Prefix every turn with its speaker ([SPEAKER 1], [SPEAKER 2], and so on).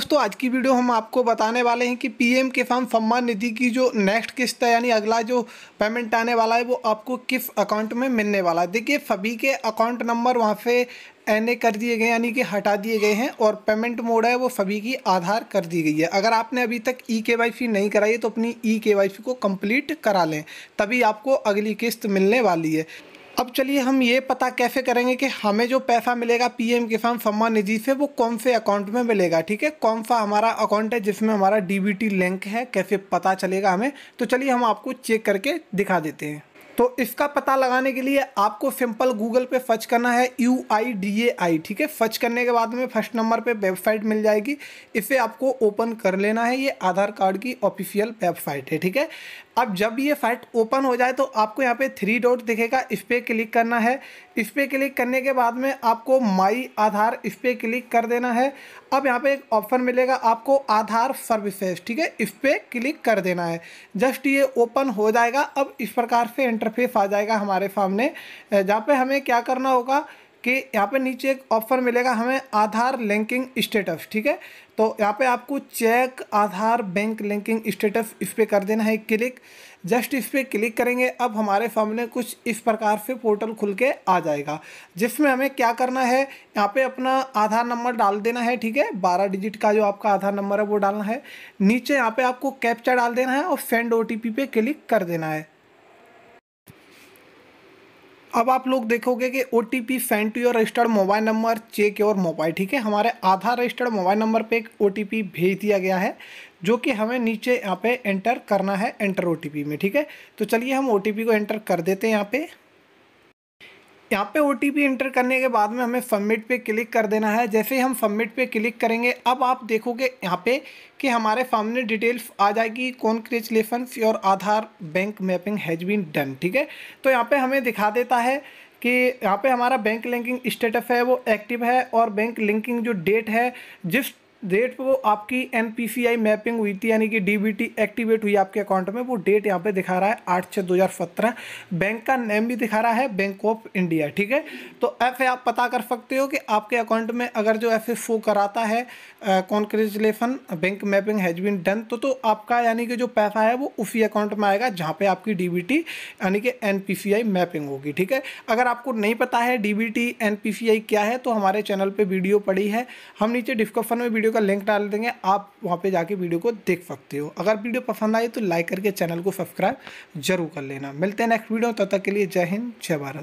[SPEAKER 1] दोस्तों आज की वीडियो हम आपको बताने वाले हैं कि पीएम किसान सम्मान निधि की जो नेक्स्ट किस्त है यानी अगला जो पेमेंट आने वाला है वो आपको किस अकाउंट में मिलने वाला है देखिए सभी के अकाउंट नंबर वहाँ से एन कर दिए गए यानी कि हटा दिए गए हैं और पेमेंट मोड है वो सभी की आधार कर दी गई है अगर आपने अभी तक ई के वाई सी नहीं कराई है तो अपनी ई के वाई सी को कम्प्लीट करा लें तभी आपको अगली किस्त मिलने वाली है अब चलिए हम ये पता कैसे करेंगे कि हमें जो पैसा मिलेगा पीएम किसान सम्मान निधि से वो कौन से अकाउंट में मिलेगा ठीक है कौन सा हमारा अकाउंट है जिसमें हमारा डीबीटी लिंक है कैसे पता चलेगा हमें तो चलिए हम आपको चेक करके दिखा देते हैं तो इसका पता लगाने के लिए आपको सिंपल गूगल पे फर्च करना है यू आई डी ए आई ठीक है फर्च करने के बाद में फर्स्ट नंबर पे वेबसाइट मिल जाएगी इसे आपको ओपन कर लेना है ये आधार कार्ड की ऑफिशियल वेबसाइट है ठीक है अब जब ये साइट ओपन हो जाए तो आपको यहाँ पे थ्री डॉट दिखेगा इस पर क्लिक करना है इस पर क्लिक करने के बाद में आपको माई आधार इस पर क्लिक कर देना है अब यहाँ पे एक ऑप्शन मिलेगा आपको आधार सर्विसेज ठीक है इस पर क्लिक कर देना है जस्ट ये ओपन हो जाएगा अब इस प्रकार से इंटर इंटरफेस आ जाएगा हमारे सामने जहाँ पे हमें क्या करना होगा कि यहाँ पे नीचे एक ऑप्शन मिलेगा हमें आधार लिंकिंग स्टेटस ठीक है तो यहाँ पे आपको check Aadhaar bank linking status इस पर कर देना है क्लिक जस्ट इस पर क्लिक करेंगे अब हमारे सामने कुछ इस प्रकार से पोर्टल खुल के आ जाएगा जिसमें हमें क्या करना है यहाँ पे अपना आधार नंबर डाल देना है ठीक है बारह डिजिट का जो आपका आधार नंबर है वो डालना है नीचे यहाँ पर आपको कैप्चा डाल देना है और सेंड ओ पे क्लिक कर देना है अब आप लोग देखोगे कि O T P send to your registered mobile number check your mobile ठीक है हमारे आधार रजिस्टर्ड मोबाइल नंबर पे एक ओ टी पी भेज दिया गया है जो कि हमें नीचे यहाँ पे एंटर करना है एंटर ओ टी पी में ठीक है तो चलिए हम ओ टी पी को एंटर कर देते हैं यहाँ पे यहाँ पे ओ एंटर करने के बाद में हमें सबमिट पे क्लिक कर देना है जैसे ही हम सबमिट पे क्लिक करेंगे अब आप देखोगे यहाँ पे कि हमारे सामने डिटेल्स आ जाएगी congratulation your Aadhaar bank mapping has been done ठीक है तो यहाँ पे हमें दिखा देता है कि यहाँ पे हमारा बैंक लिंकिंग स्टेटस है वो एक्टिव है और बैंक लिंकिंग जो डेट है जिस डेट वो आपकी एन मैपिंग हुई थी यानी कि डी एक्टिवेट हुई आपके अकाउंट में वो डेट यहाँ पे दिखा रहा है आठ छः दो हज़ार सत्रह बैंक का नेम भी दिखा रहा है बैंक ऑफ इंडिया ठीक है तो ऐसे आप पता कर सकते हो कि आपके अकाउंट में अगर जो ऐसे शो कराता है congratulation bank mapping has been done तो तो आपका यानी कि जो पैसा है वो उसी अकाउंट में आएगा जहाँ पर आपकी डी यानी कि एन मैपिंग होगी ठीक है अगर आपको नहीं पता है डी बी क्या है तो हमारे चैनल पर वीडियो पड़ी है हम नीचे डिस्क्रिप्शन में वीडियो वीडियो का लिंक डाल देंगे आप वहाँ पे जाके वीडियो को देख सकते हो अगर वीडियो पसंद आए तो लाइक करके चैनल को सब्सक्राइब जरूर कर लेना मिलते हैं नेक्स्ट वीडियो तब तो तक के लिए जय हिंद जय भारत